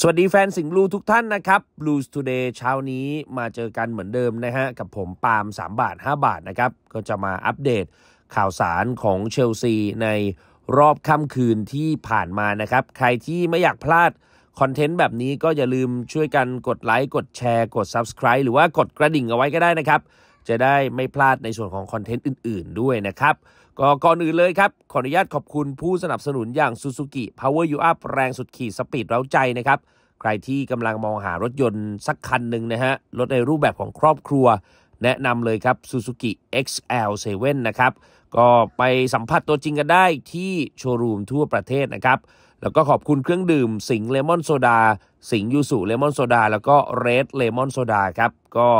สวัสดีแฟนสิงห์บลูทุกท่านนะครับบลูส e s Today เช้านี้มาเจอกันเหมือนเดิมนะฮะกับผมปาล์ม3 บาท 5 บาทนะครับ ก็จะมาอัปเดตข่าวสารของเชลซีในรอบค่ำคืนที่ผ่านมานะครับ ใครที่ไม่อยากพลาดคอนเทนต์แบบนี้ก็อย่าลืมช่วยกันกดไลค์กดแชร์กด Subscribe หรือว่ากดกระดิ่งเอาไว้ก็ได้นะครับ จะได้ไม่พลาดในส่วนของคอนเทนต์อื่น ๆด้วยนะครับก็ก่อนอื่นเลยครับ ขออนุญาตขอบคุณผู้สนับสนุนอย่าง Suzuki Power You Up แรงสุดขีดสปีดเร้าใจนะครับ ใครที่กำลังมองหารถยนต์สักคันหนึ่งนะฮะ รถในรูปแบบของครอบครัว แนะนำเลยครับ Suzuki XL7 นะครับ ก็ไปสัมผัสตัวจริงกันได้ที่โชว์รูมทั่วประเทศนะครับ แล้วก็ขอบคุณเครื่องดื่ม สิงเลมอนโซดา สิงยูสุเลมอนโซดา แล้วก็เรดเลมอนโซดาครับก็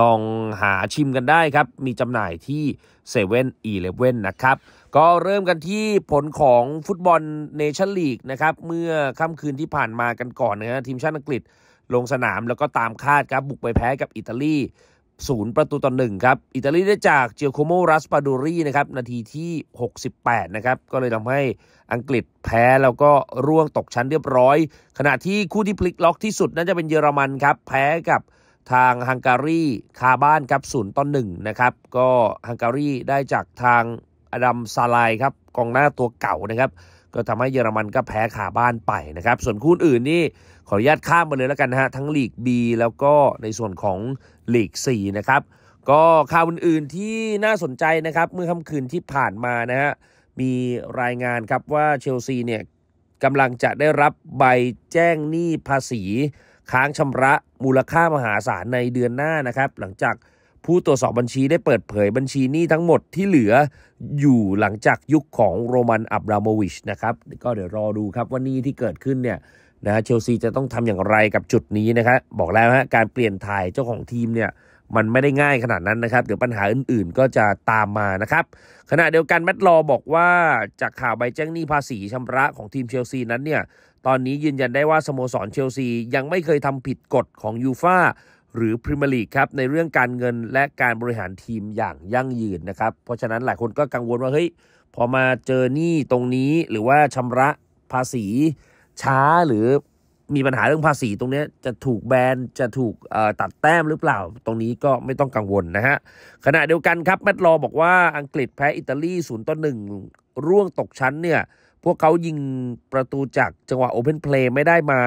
ลองหาชิมกันได้ครับ มีจำหน่ายที่เซเว่นอีเลเนะครับ ก็เริ่มกันที่ผลของฟุตบอลเนชั่นลีกนะครับ เมื่อค่ำคืนที่ผ่านมากันก่อนนะทีมชาติอังกฤษลงสนามแล้วก็ตามคาดครับบุกไปแพ้กับอิตาลีศูนย์ประตูต่อหนึ่งครับ อิตาลีได้จากเจียโคโมรัสปาดูรีนะครับ นาทีที่ 68 นะครับ ก็เลยทำให้อังกฤษแพ้แล้วก็ร่วงตกชั้นเรียบร้อย ขณะที่คู่ที่พลิกล็อก ที่สุดนั่นจะเป็นเยอรมันครับแพ้กับทางฮังการีคาบ้านครับศูนย์ต่อหนึ่งนะครับก็ฮังการีได้จากทางอดัมซาลายครับกองหน้าตัวเก่านะครับ ก็ทำให้เยอรมันก็แพ้ขาบ้านไปนะครับส่วนคู่อื่นนี่ขออนุญาตข้ามไปเลยแล้วกันนะฮะทั้งลีก B แล้วก็ในส่วนของลีก4นะครับก็ข่าวอื่นๆที่น่าสนใจนะครับเมื่อค่ำคืนที่ผ่านมานะฮะมีรายงานครับว่าเชลซีเนี่ยกำลังจะได้รับใบแจ้งหนี้ภาษีค้างชำระมูลค่ามหาศาลในเดือนหน้านะครับหลังจากผู้ตรวจสอบบัญชีได้เปิดเผยบัญชีหนี้ทั้งหมดที่เหลืออยู่หลังจากยุคของโรมันอับราโมวิช นะครับก็เดี๋ยวรอดูครับว่านี้ที่เกิดขึ้นเนี่ยนะเชลซีจะต้องทำอย่างไรกับจุดนี้นะครับบอกแล้วฮะการเปลี่ยนถ่ายเจ้าของทีมเนี่ยมันไม่ได้ง่ายขนาดนั้นนะครับเดี๋ยวปัญหาอื่นๆก็จะตามมานะครับขณะเดียวกันแมตต์ลอบอกว่าจากข่าวใบแจ้งหนี้ภาษีชำระของทีมเชลซีนั้นเนี่ยตอนนี้ยืนยันได้ว่า สโมสรเชลซียังไม่เคยทำผิดกฎของยูฟาหรือพรีเมียร์ลีกครับ ในเรื่องการเงินและการบริหารทีมอย่างยั่งยืนนะครับ เพราะฉะนั้นหลายคนก็กังวลว่า เฮ้ย พอมาเจอหนี้ตรงนี้หรือว่าชำระภาษีช้าหรือมีปัญหาเรื่องภาษีตรงนี้จะถูกแบน จะถูกตัดแต้มหรือเปล่าตรงนี้ก็ไม่ต้องกังวลนะฮะขณะเดียวกันครับแมตต์ลอบอกว่าอังกฤษแพ้อิตาลีศูนย์ต่อหนึ่งร่วงตกชั้นเนี่ยพวกเขายิงประตูจากจังหวะโอเพนเพลย์ไม่ได้มา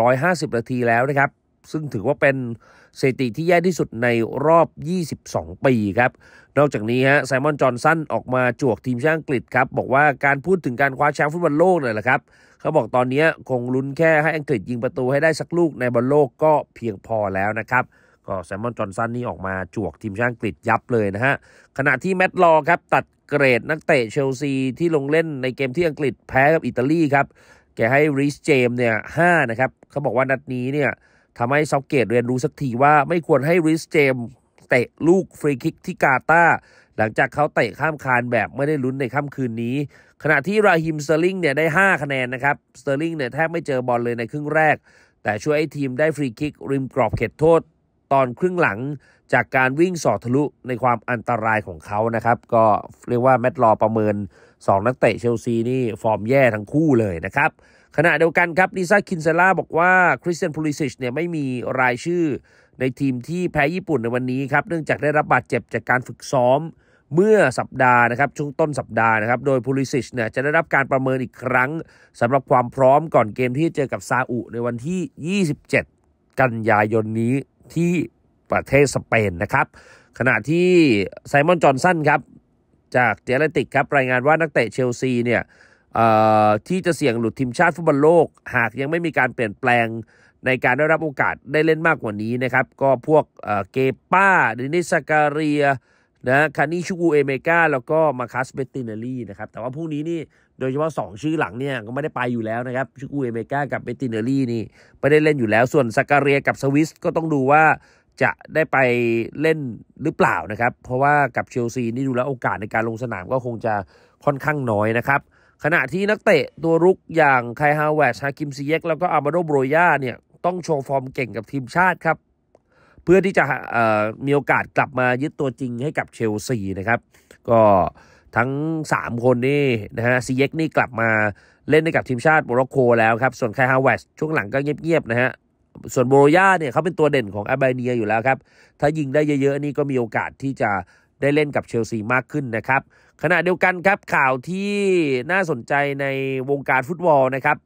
450 นาทีแล้วนะครับ ซึ่งถือว่าเป็นสถิติที่แย่ที่สุดในรอบ 22 ปีครับ นอกจากนี้ฮะไซมอนจอห์นสันออกมาจวกทีมชาติอังกฤษครับ บอกว่าการพูดถึงการคว้าแชมป์ฟุตบอลโลกเนี่ยแหละครับ เขาบอกตอนนี้คงลุ้นแค่ให้อังกฤษยิงประตูให้ได้สักลูกในบอลโลกก็เพียงพอแล้วนะครับก็ไซมมอนจอห์นสันนี่ออกมาจวกทีมชาติอังกฤษยับเลยนะฮะขณะที่แมตต์ลอครับตัดเกรด นักเตะเชลซี ที่ลงเล่นในเกมที่อังกฤษแพ้กับอิตาลีครับ แกให้ริชเจมเนี่ยห้านะครับเขาบอกว่านัดนี้เนี่ยทำให้ซอกเกตเรียนรู้สักทีว่าไม่ควรให้ริชเจมเตะลูกฟรีคิกที่กาตาหลังจากเขาเตะข้ามคานแบบไม่ได้ลุ้นในค่ำคืนนี้ ขณะที่ราฮิมสเตอร์ลิงเนี่ยได้5คะแนนนะครับ สเตอร์ลิงเนี่ยแทบไม่เจอบอลเลยในครึ่งแรกแต่ช่วยให้ทีมได้ฟรีคิกริมกรอบเขตโทษตอนครึ่งหลังจากการวิ่งสอดทะลุในความอันตรายของเขานะครับ ก็เรียกว่า แมตต์ลอประเมิน 2 นักเตะเชลซี นี่ ฟอร์มแย่ทั้งคู่เลยนะครับ ขณะเดียวกันครับลิซ่าคินเซล่าบอกว่า คริสเตียนพูลิซิชเนี่ยไม่มีรายชื่อในทีมที่แพ้ญี่ปุ่นในวันนี้ครับ เนื่องจากได้รับบาดเจ็บจากการฝึกซ้อมเมื่อสัปดาห์นะครับ ช่วงต้นสัปดาห์นะครับโดยพูลิซิชเนี่ยจะได้รับการประเมินอีกครั้งสำหรับความพร้อมก่อนเกมที่จะเจอกับซาอุในวันที่ 27 กันยายนนี้ที่ประเทศสเปนนะครับ ขณะที่ไซมอนจอห์นสันครับ จากเดลติกครับ รายงานว่านักเตะเชลซีเนี่ยที่จะเสี่ยงหลุดทีมชาติฟุตบอลโลก หากยังไม่มีการเปลี่ยนแปลงในการได้รับโอกาสได้เล่นมากกว่านี้นะครับ ก็พวกเกป้า ดินิสกาเรียนะคานิชิกูเอเมกาแล้วก็มาคัสเบตินารีนะครับแต่ว่าพวกนี้นี่โดยเฉพาะ2ชื่อหลังเนี่ยก็ไม่ได้ไปอยู่แล้วนะครับชิกูเอเมกากับเบตินารีนี่ไม่ได้เล่นอยู่แล้วส่วนซาการเรียกับสวิสก็ต้องดูว่าจะได้ไปเล่นหรือเปล่านะครับ เพราะว่ากับเชลซีนี่ดูแล้วโอกาสในการลงสนามก็คงจะค่อนข้างน้อยนะครับขณะที่นักเตะตัวรุกอย่างไคฮาวเวชฮากิมซิเยกแล้วก็อามาโดโบรยาเนี่ยต้องโชว์ฟอร์มเก่งกับทีมชาติครับเพื่อที่จะมีโอกาสกลับมายึดตัวจริงให้กับเชลซีนะครับก็ทั้ง 3 คนนี่นะฮะซีเยกนี่กลับมาเล่นให้กับทีมชาติโมร็อกโกแล้วครับส่วนคาฮาวเวสช่วงหลังก็เงียบๆนะฮะส่วนโบโรย่าเนี่ยเขาเป็นตัวเด่นของอาบเนียอยู่แล้วครับถ้ายิงได้เยอะ ๆนี่ก็มีโอกาสที่จะได้เล่นกับเชลซีมากขึ้นนะครับขณะเดียวกันครับข่าวที่น่าสนใจในวงการฟุตบอลนะครับ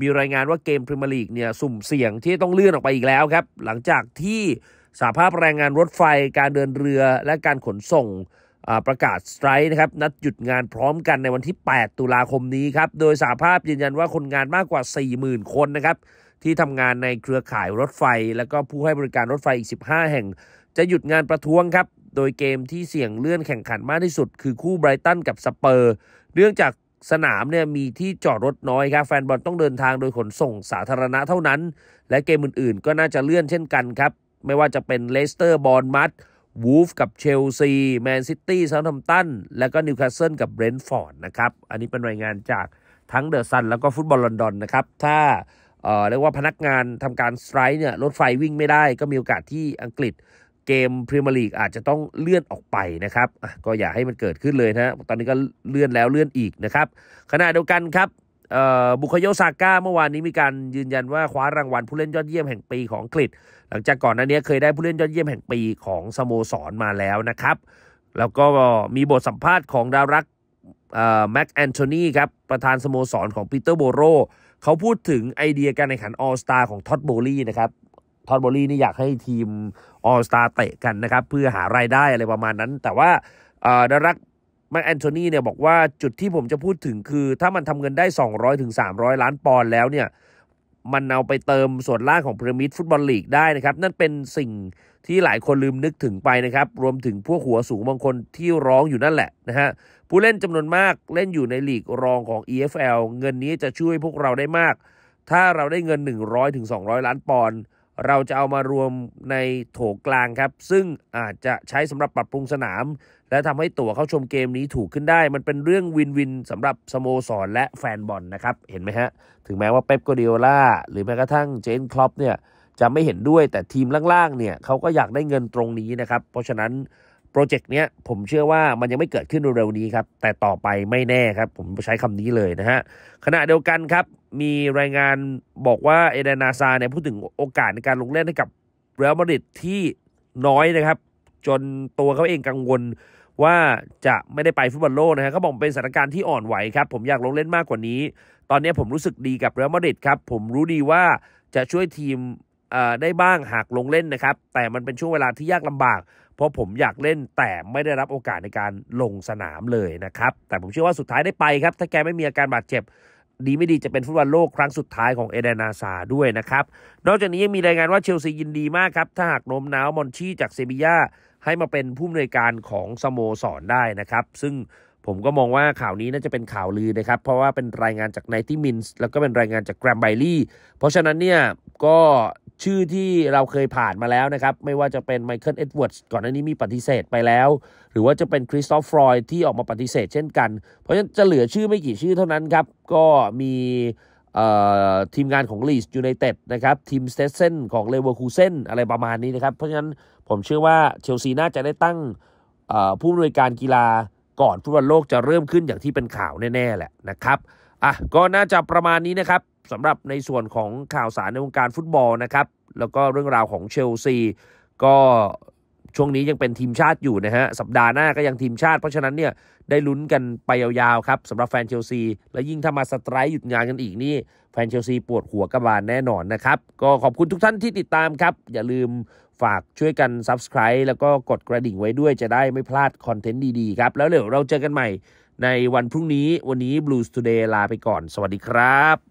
มีรายงานว่าเกมพรีเมียร์ลีกเนี่ยสุ่มเสี่ยงที่ต้องเลื่อนออกไปอีกแล้วครับหลังจากที่สาภาพแรงงานรถไฟ การเดินเรือและการขนส่งประกาศสไตร์นะครับนัดหยุดงานพร้อมกันในวันที่ 8 ตุลาคมนี้ครับโดยสาภาพยืนยันว่าคนงานมากกว่า 40,000 คนนะครับที่ทำงานในเครือข่ายรถไฟ และก็ผู้ให้บริการรถไฟอีก15 แห่ง จะหยุดงานประท้วงครับโดยเกมที่เสี่ยงเลื่อนแข่งขันมากที่สุด คือคู่ไบรตันกับสเปอร์เนื่องจากสนามเนี่ยมีที่จอดรถน้อยครับแฟนบอลต้องเดินทางโดยขนส่งสาธารณะเท่านั้น และเกมอื่นๆ ก็น่าจะเลื่อนเช่นกันครับไม่ว่าจะเป็นเลสเตอร์บอลมัตวูฟกับเชลซีแมนซิตี้เซาท์มตันและก็นิวคาสเซิลกับเบรนท์ฟอร์ดนะครับ อันนี้เป็นรายงานจากทั้งเดอะซันแล้วก็ฟุตบอลลอนดอนนะครับถ้าเเรียกว่าพนักงานทำการสไตร์เนี่ยรถไฟวิ่งไม่ได้ ก็มีโอกาสที่อังกฤษเกมพรีเมียร์ลีกอาจจะต้องเลื่อนออกไปนะครับก็อย่าให้มันเกิดขึ้นเลยนะ ตอนนี้ก็เลื่อนแล้วเลื่อนอีกนะครับขณะเดียวกันครับบุคโยซาก้าเมื่อวานนี้มีการยืนยันว่าคว้ารางวัลผู้เล่นยอดเยี่ยมแห่งปีของอังกฤษหลังจากก่อนหน้านี้เคยได้ผู้เล่นยอดเยี่ยมแห่งปีของสโมสรมาแล้วนะครับ แล้วก็มีบทสัมภาษณ์ของดารักแม็กแอนโทนีครับประธานสโมสรของปีเตอร์โบโรเขาพูดถึงไอเดียการแข่งขันออสตาของท็อตโบลี่นะครับท็อตโบลี่นี่อยากให้ทีมออสตาเตะกันนะครับเพื่อหารายได้อะไรประมาณนั้น แต่ว่าดารักแม็กแอนโทนีเนี่ยบอกว่าจุดที่ผมจะพูดถึงคือถ้ามันทำเงินได้ 200-300 ล้านปอนด์แล้วเนี่ยมันเอาไปเติมส่วนล่างของพีระมิดฟุตบอลลีกได้นะครับ นั่นเป็นสิ่งที่หลายคนลืมนึกถึงไปนะครับ รวมถึงพวกหัวสูงบางคนที่ร้องอยู่นั่นแหละนะฮะผู้เล่นจำนวนมากเล่นอยู่ในลีกรองของ EFL เงินนี้จะช่วยพวกเราได้มาก ถ้าเราได้เงิน 100-200ถึงล้านปอนด์เราจะเอามารวมในโถกลางครับ ซึ่งอาจจะใช้สำหรับปรับปรุงสนามและทำให้ตั๋วเข้าชมเกมนี้ถูกขึ้นได้ มันเป็นเรื่องวินวิน สำหรับสโมสรและแฟนบอลนนะครับเห็นไหมฮะถึงแม้ว่าเป๊ปกเดิโอลาหรือแม้กระทั่งเจนคลอปเนี่ยจะไม่เห็นด้วยแต่ทีมล่างๆเนี่ยเขาก็อยากได้เงินตรงนี้นะครับ เพราะฉะนั้น โปรเจกต์เนี้ยผมเชื่อว่ามันยังไม่เกิดขึ้นเร็วๆนี้ครับแต่ต่อไปไม่แน่ครับ ผมใช้คำนี้เลยนะฮะขณะเดียวกันครับมีรายงานบอกว่าเอเดนาซาเนี่ยพูดถึงโอกาสในการลงเล่นให้กับเรอัลมาดริดที่น้อยนะครับ จนตัวเขาเองกังวลว่าจะไม่ได้ไปฟุตบอลโลกนะฮะเขาบอกเป็นสถานการณ์ที่อ่อนไหวครับ ผมอยากลงเล่นมากกว่านี้ ตอนนี้ผมรู้สึกดีกับเรอัลมาดริดครับ ผมรู้ดีว่าจะช่วยทีมได้บ้างหากลงเล่นนะครับ แต่มันเป็นช่วงเวลาที่ยากลำบาก เพราะผมอยากเล่นแต่ไม่ได้รับโอกาสในการลงสนามเลยนะครับแต่ผมเชื่อว่าสุดท้ายได้ไปครับถ้าแกไม่มีอาการบาดเจ็บดีไม่ดี จะเป็นฟุตบอลโลกครั้งสุดท้ายของเอเดนาซาด้วยนะครับ นอกจากนี้ยังมีรายงานว่าเชลซียินดีมากครับ ถ้าหากโน้มน้าวมอนชีจากเซบียาให้มาเป็นผู้อำนวยการของสโมสรได้นะครับ ซึ่งผมก็มองว่าข่าวนี้น่าจะเป็นข่าวลือนะครับ เพราะว่าเป็นรายงานจากไนที่มินส์แล้วก็เป็นรายงานจากแกรมไบลี่เพราะฉะนั้นเนี่ยก็ชื่อที่เราเคยผ่านมาแล้วนะครับ ไม่ว่าจะเป็นไมเคิลเอ็ดเวิร์ดก่อนหน้านี้มีปฏิเสธไปแล้ว หรือว่าจะเป็นคริสตอฟฟรอยที่ออกมาปฏิเสธเช่นกัน เพราะฉะนั้นจะเหลือชื่อไม่กี่ชื่อเท่านั้นครับก็มีทีมงานของลีสยูไนเต็ดนะครับทีมสเตเซนของเลเวอร์คูเซนอะไรประมาณนี้นะครับเพราะฉะนั้นผมเชื่อว่าเชลซีน่าจะได้ตั้งผู้อำนวยการกีฬาก่อนฟุตบอลโลกจะเริ่มขึ้นอย่างที่เป็นข่าวแน่ ๆ แหละนะครับ อ่ะ ก็น่าจะประมาณนี้นะครับสำหรับในส่วนของข่าวสารในวงการฟุตบอลนะครับ แล้วก็เรื่องราวของเชลซีก็ช่วงนี้ยังเป็นทีมชาติอยู่นะฮะ สัปดาห์หน้าก็ยังทีมชาติ เพราะฉะนั้นเนี่ยได้ลุ้นกันไปยาวๆครับสำหรับแฟนเชลซี และยิ่งถ้ามาสไตร์หยุดงานกันอีกนี่แฟนเชลซีปวดหัวกระบาลแน่นอนนะครับ ก็ขอบคุณทุกท่านที่ติดตามครับ อย่าลืมฝากช่วยกัน Subscribe แล้วก็กดกระดิ่งไว้ด้วยจะได้ไม่พลาดคอนเทนต์ดีๆครับแล้วเดี๋ยวเราเจอกันใหม่ ในวันพรุ่งนี้วันนี้ Blues Today ลาไปก่อนสวัสดีครับ